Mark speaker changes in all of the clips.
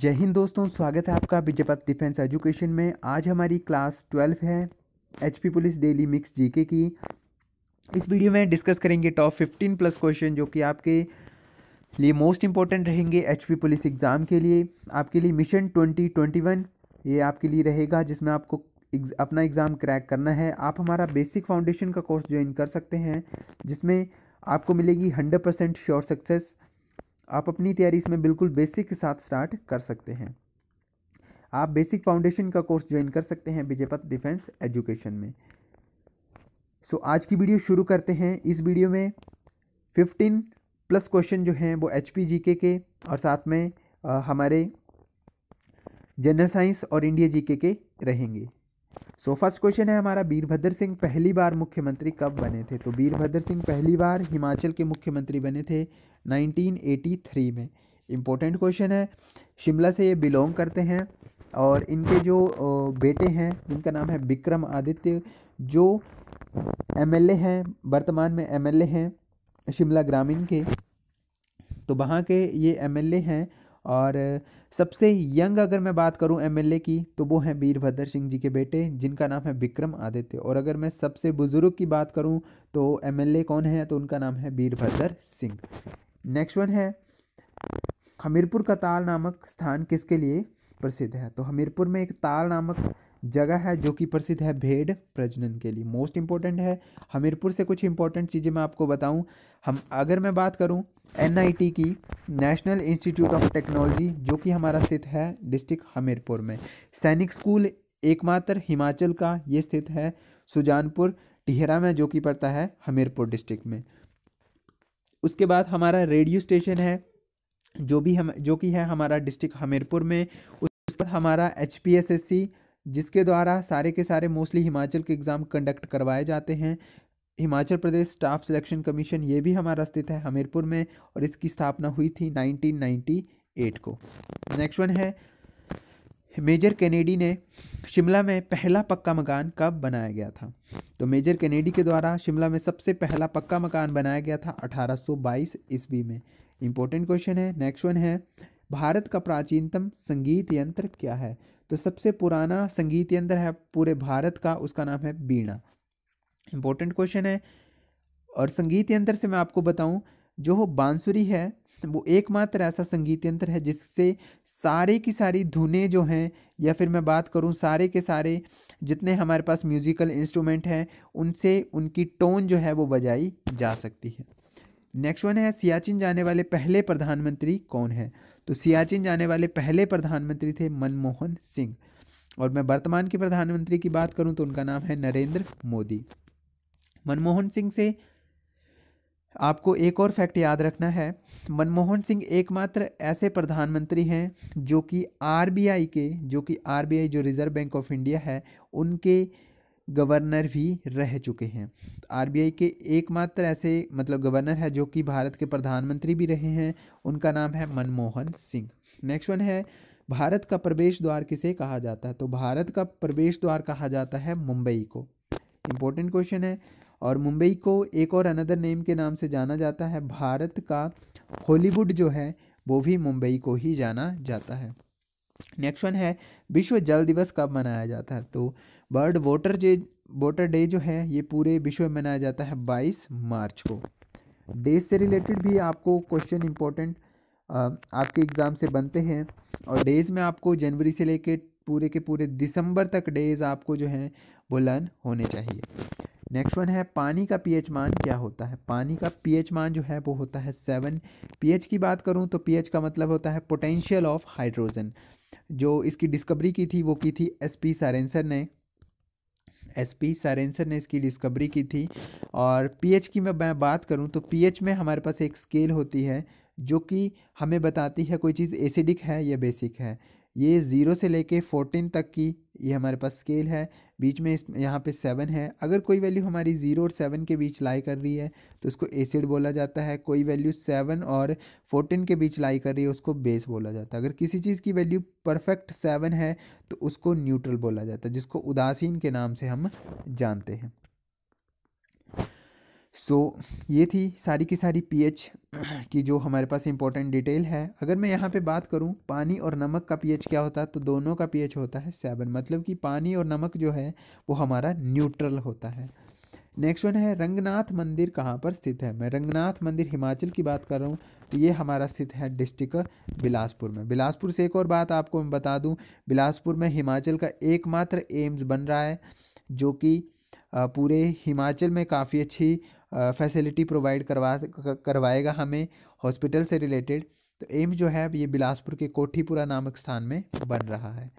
Speaker 1: जय हिंद दोस्तों स्वागत है आपका विजयपत डिफेंस एजुकेशन में आज हमारी क्लास ट्वेल्व है HP police daily mix GK की इस वीडियो में डिस्कस करेंगे टॉप फिफ्टीन प्लस क्वेश्चन जो कि आपके लिए मोस्ट इंपॉर्टेंट रहेंगे एचपी पुलिस एग्ज़ाम के लिए आपके लिए मिशन ट्वेंटी ट्वेंटी वन ये आपके लिए रहेगा जिसमें आपको अपना एग्ज़ाम क्रैक करना है आप हमारा बेसिक फाउंडेशन का कोर्स ज्वाइन कर सकते हैं जिसमें आपको मिलेगी हंड्रेड परसेंट श्योर सक्सेस आप अपनी तैयारी इसमें बिल्कुल बेसिक के साथ स्टार्ट कर सकते हैं आप बेसिक फाउंडेशन का कोर्स ज्वाइन कर सकते हैं विजयपथ डिफेंस एजुकेशन में सो so, आज की वीडियो शुरू करते हैं इस वीडियो में फिफ्टीन प्लस क्वेश्चन जो हैं वो एच पी के और साथ में आ, हमारे जनरल साइंस और इंडिया जीके के रहेंगे सो फर्स्ट क्वेश्चन है हमारा वीरभद्र सिंह पहली बार मुख्यमंत्री कब बने थे तो वीरभद्र सिंह पहली बार हिमाचल के मुख्यमंत्री बने थे 1983 में इम्पोर्टेंट क्वेश्चन है शिमला से ये बिलोंग करते हैं और इनके जो बेटे हैं जिनका नाम है विक्रम आदित्य जो एमएलए हैं वर्तमान में एमएलए हैं शिमला ग्रामीण के तो वहाँ के ये एमएलए हैं और सबसे यंग अगर मैं बात करूं एमएलए की तो वो हैं वीरभद्र सिंह जी के बेटे जिनका नाम है विक्रम आदित्य और अगर मैं सबसे बुज़ुर्ग की बात करूं तो एमएलए कौन है तो उनका नाम है वीरभद्र सिंह नेक्स्ट वन है हमीरपुर का ताल नामक स्थान किसके लिए प्रसिद्ध है तो हमीरपुर में एक ताल नामक जगह है जो कि प्रसिद्ध है भेड़ प्रजनन के लिए मोस्ट इम्पोर्टेंट है हमीरपुर से कुछ इंपॉर्टेंट चीज़ें मैं आपको बताऊं हम अगर मैं बात करूं एनआईटी की नेशनल इंस्टीट्यूट ऑफ टेक्नोलॉजी जो कि हमारा स्थित है डिस्ट्रिक्ट हमीरपुर में सैनिक स्कूल एकमात्र हिमाचल का ये स्थित है सुजानपुर टिहरा में जो कि पड़ता है हमीरपुर डिस्ट्रिक्ट में उसके बाद हमारा रेडियो स्टेशन है जो भी हम जो कि है हमारा डिस्ट्रिक्ट हमीरपुर में उसके बाद हमारा H P S S C जिसके द्वारा सारे के सारे मोस्टली हिमाचल के एग्ज़ाम कंडक्ट करवाए जाते हैं Himachal Pradesh staff selection commission ये भी हमारा स्थित है हमीरपुर में और इसकी स्थापना हुई थी 1998 को नेक्स्ट वन है मेजर कैनेडी ने शिमला में पहला पक्का मकान कब बनाया गया था तो मेजर कैनेडी के द्वारा शिमला में सबसे पहला पक्का मकान बनाया गया था 1822 ईस्वी में इंपॉर्टेंट क्वेश्चन है नेक्स्ट वन है भारत का प्राचीनतम संगीत यंत्र क्या है तो सबसे पुराना संगीत यंत्र है पूरे भारत का उसका नाम है बीणा इम्पोर्टेंट क्वेश्चन है और संगीत यंत्र से मैं आपको बताऊं जो बांसुरी है वो एकमात्र ऐसा संगीत यंत्र है जिससे सारे की सारी धुनें जो हैं या फिर मैं बात करूं सारे के सारे जितने हमारे पास म्यूज़िकल इंस्ट्रूमेंट हैं उनसे उनकी टोन जो है वो बजाई जा सकती है नेक्स्ट वन है सियाचिन जाने वाले पहले प्रधानमंत्री कौन है तो सियाचिन जाने वाले पहले प्रधानमंत्री थे मनमोहन सिंह और मैं वर्तमान के प्रधानमंत्री की बात करूं तो उनका नाम है नरेंद्र मोदी मनमोहन सिंह से आपको एक और फैक्ट याद रखना है मनमोहन सिंह एकमात्र ऐसे प्रधानमंत्री हैं जो कि आरबीआई के जो कि आरबीआई जो रिज़र्व बैंक ऑफ इंडिया है उनके गवर्नर भी रह चुके हैं आरबीआई के एकमात्र ऐसे मतलब गवर्नर है जो कि भारत के प्रधानमंत्री भी रहे हैं उनका नाम है मनमोहन सिंह नेक्स्ट वन है भारत का प्रवेश द्वार किसे कहा जाता है तो भारत का प्रवेश द्वार कहा जाता है मुंबई को इम्पोर्टेंट क्वेश्चन है और मुंबई को एक और अनदर नेम के नाम से जाना जाता है भारत का हॉलीवुड जो है वो भी मुंबई को ही जाना जाता है नेक्स्ट वन है विश्व जल दिवस कब मनाया जाता है तो bird voter day voter day जो है ये पूरे विश्व में मनाया जाता है बाईस मार्च को डेज से रिलेटेड भी आपको क्वेश्चन इम्पोर्टेंट आपके एग्ज़ाम से बनते हैं और डेज़ में आपको जनवरी से लेके पूरे के पूरे दिसंबर तक डेज़ आपको जो है वो लर्न होने चाहिए नेक्स्ट वन है पानी का पीएच मान क्या होता है पानी का पीएच मान जो है वो होता है सेवन पीएच की बात करूँ तो पीएच का मतलब होता है पोटेंशियल ऑफ हाइड्रोजन जो इसकी डिस्कवरी की थी वो की थी एस पी सारेंसर ने एसपी सारेंसर ने इसकी डिस्कवरी की थी और पीएच की मैं मैं बात करूं तो पीएच में हमारे पास एक स्केल होती है जो कि हमें बताती है कोई चीज़ एसिडिक है या बेसिक है ये ज़ीरो से लेके फोर्टीन तक की ये हमारे पास स्केल है बीच में इस यहाँ पे सेवन है अगर कोई वैल्यू हमारी ज़ीरो और सेवन के बीच लाई कर रही है तो उसको एसिड बोला जाता है कोई वैल्यू सेवन और फोर्टीन के बीच लाई कर रही है उसको बेस बोला जाता है अगर किसी चीज़ की वैल्यू परफेक्ट सेवन है तो उसको न्यूट्रल बोला जाता है जिसको उदासीन के नाम से हम जानते हैं सो so, ये थी सारी की सारी पीएच कि जो हमारे पास इंपॉर्टेंट डिटेल है अगर मैं यहाँ पे बात करूँ पानी और नमक का पीएच क्या होता है तो दोनों का पीएच होता है सेवन मतलब कि पानी और नमक जो है वो हमारा न्यूट्रल होता है नेक्स्ट वन है रंगनाथ मंदिर कहाँ पर स्थित है मैं रंगनाथ मंदिर हिमाचल की बात कर रहा हूँ तो ये हमारा स्थित है डिस्ट्रिक्ट बिलासपुर में बिलासपुर से एक और बात आपको मैं बता दूँ बिलासपुर में हिमाचल का एकमात्र एम्स बन रहा है जो कि पूरे हिमाचल में काफ़ी अच्छी फैसिलिटी प्रोवाइड करवा करवाएगा हमें हॉस्पिटल से रिलेटेड तो एम्स जो है ये बिलासपुर के कोठीपुरा नामक स्थान में बन रहा है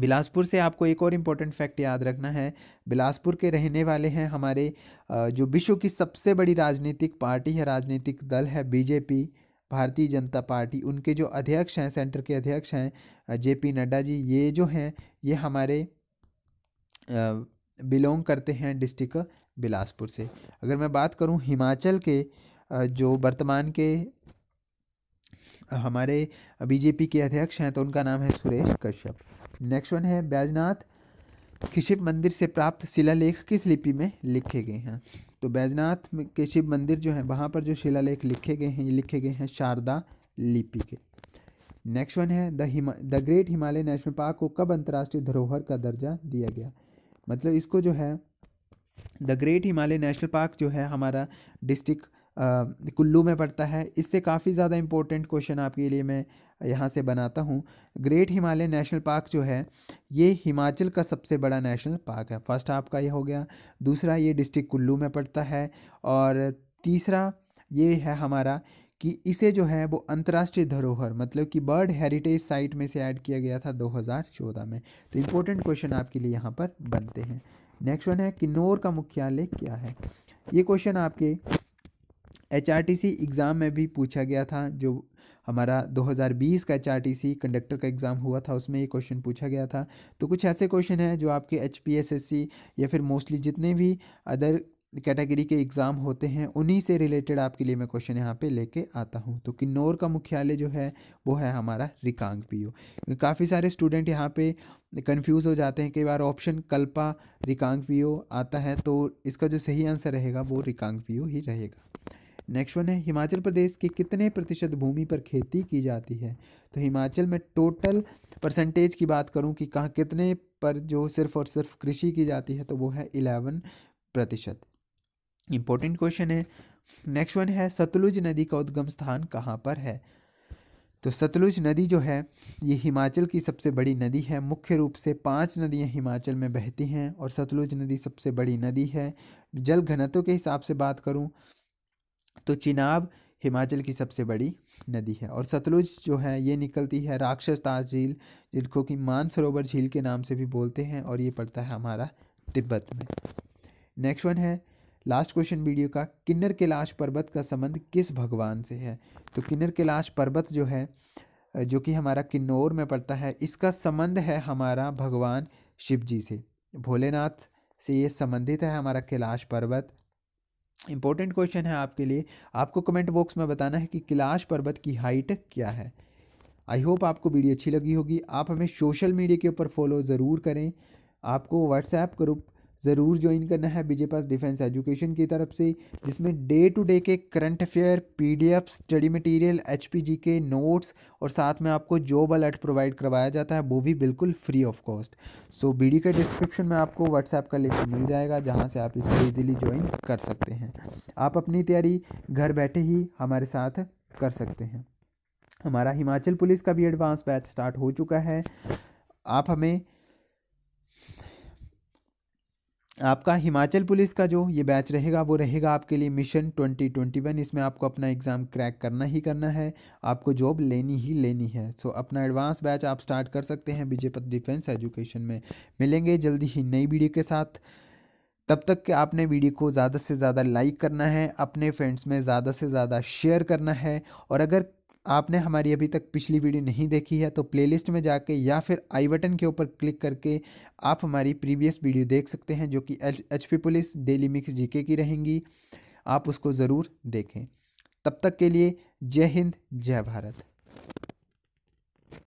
Speaker 1: बिलासपुर से आपको एक और इम्पोर्टेंट फैक्ट याद रखना है बिलासपुर के रहने वाले हैं हमारे जो विश्व की सबसे बड़ी राजनीतिक पार्टी है राजनीतिक दल है बीजेपी भारतीय जनता पार्टी उनके जो अध्यक्ष हैं सेंटर के अध्यक्ष हैं जेपी नड्डा जी ये जो हैं ये हमारे बिलोंग करते हैं डिस्ट्रिक्ट बिलासपुर से अगर मैं बात करूं हिमाचल के जो वर्तमान के हमारे बीजेपी के अध्यक्ष हैं तो उनका नाम है सुरेश कश्यप नेक्स्ट वन है बैजनाथ के शिव मंदिर से प्राप्त शिलालेख किस लिपि में लिखे गए हैं तो बैजनाथ के शिव मंदिर जो है वहाँ पर जो शिलालेख लिखे गए हैं ये लिखे गए हैं शारदा लिपि के नेक्स्ट वन है द हिमा the great Himalaya national park को कब अंतर्राष्ट्रीय धरोहर का दर्जा दिया गया मतलब इसको जो है the great Himalaya national park जो है हमारा डिस्ट्रिक्ट कुल्लू में पड़ता है इससे काफ़ी ज़्यादा इम्पोर्टेंट क्वेश्चन आपके लिए मैं यहाँ से बनाता हूँ ग्रेट हिमालय नेशनल पार्क जो है ये हिमाचल का सबसे बड़ा नेशनल पार्क है फर्स्ट आपका ये हो गया दूसरा ये डिस्ट्रिक्ट कुल्लू में पड़ता है और तीसरा ये है हमारा कि इसे जो है वो अंतर्राष्ट्रीय धरोहर मतलब कि बर्ड हेरिटेज साइट में से ऐड किया गया था 2014 में तो इम्पोर्टेंट क्वेश्चन आपके लिए यहाँ पर बनते हैं नेक्स्ट वन है किन्नौर का मुख्यालय क्या है ये क्वेश्चन आपके एच एग्ज़ाम में भी पूछा गया था जो हमारा 2020 का एच कंडक्टर का एग्ज़ाम हुआ था उसमें ये क्वेश्चन पूछा गया था तो कुछ ऐसे क्वेश्चन हैं जो आपके एच या फिर मोस्टली जितने भी अदर कैटेगरी के एग्ज़ाम होते हैं उन्हीं से रिलेटेड आपके लिए मैं क्वेश्चन यहाँ पे लेके आता हूँ तो किन्नौर का मुख्यालय जो है वो है हमारा रिकांग पीओ काफ़ी सारे स्टूडेंट यहाँ पे कंफ्यूज हो जाते हैं कई बार ऑप्शन कल्पा रिकांग पीओ आता है तो इसका जो सही आंसर रहेगा वो रिकांग पीओ ही रहेगा नेक्स्ट वन है हिमाचल प्रदेश की कितने प्रतिशत भूमि पर खेती की जाती है तो हिमाचल में टोटल परसेंटेज की बात करूँ कि कहाँ कितने पर जो सिर्फ और सिर्फ कृषि की जाती है तो वो है इलेवन प्रतिशत इंपॉर्टेंट क्वेश्चन है नेक्स्ट वन है सतलुज नदी का उद्गम स्थान कहाँ पर है तो सतलुज नदी जो है ये हिमाचल की सबसे बड़ी नदी है मुख्य रूप से पांच नदियां हिमाचल में बहती हैं और सतलुज नदी सबसे बड़ी नदी है जल घनत्व के हिसाब से बात करूं तो चिनाब हिमाचल की सबसे बड़ी नदी है और सतलुज जो है ये निकलती है राक्षसताज झील जिनको कि मानसरोवर झील के नाम से भी बोलते हैं और ये पड़ता है हमारा तिब्बत में नेक्स्ट वन है लास्ट क्वेश्चन वीडियो का किन्नर कैलाश पर्वत का संबंध किस भगवान से है तो किन्नर कैलाश पर्वत जो है जो कि हमारा किन्नौर में पड़ता है इसका संबंध है हमारा भगवान शिव जी से भोलेनाथ से ये संबंधित है हमारा कैलाश पर्वत इंपॉर्टेंट क्वेश्चन है आपके लिए आपको कमेंट बॉक्स में बताना है कि कैलाश पर्वत की हाइट क्या है आई होप आपको वीडियो अच्छी लगी होगी आप हमें सोशल मीडिया के ऊपर फॉलो ज़रूर करें आपको व्हाट्सएप ग्रुप ज़रूर ज्वाइन करना है विजय पास डिफेंस एजुकेशन की तरफ से जिसमें डे टू डे के current affair PDF study material HPG के नोट्स और साथ में आपको जॉब अलर्ट प्रोवाइड करवाया जाता है वो भी बिल्कुल फ्री ऑफ कॉस्ट सो डी के डिस्क्रिप्शन में आपको व्हाट्सएप का लिंक मिल जाएगा जहाँ से आप इसको ईजिली ज्वाइन कर सकते हैं आप अपनी तैयारी घर बैठे ही हमारे साथ कर सकते हैं हमारा हिमाचल पुलिस का भी एडवांस बैच स्टार्ट हो चुका है आप हमें आपका हिमाचल पुलिस का जो ये बैच रहेगा वो रहेगा आपके लिए मिशन 2021 इसमें आपको अपना एग्ज़ाम क्रैक करना ही करना है आपको जॉब लेनी ही लेनी है सो अपना एडवांस बैच आप स्टार्ट कर सकते हैं विजयपत डिफेंस एजुकेशन में मिलेंगे जल्दी ही नई वीडियो के साथ तब तक के आपने वीडियो को ज़्यादा से ज़्यादा लाइक करना है अपने फ्रेंड्स में ज़्यादा से ज़्यादा शेयर करना है और अगर आपने हमारी अभी तक पिछली वीडियो नहीं देखी है तो प्लेलिस्ट में जाके या फिर आई बटन के ऊपर क्लिक करके आप हमारी प्रीवियस वीडियो देख सकते हैं जो कि H P police daily mix GK की रहेंगी आप उसको ज़रूर देखें तब तक के लिए जय हिंद जय भारत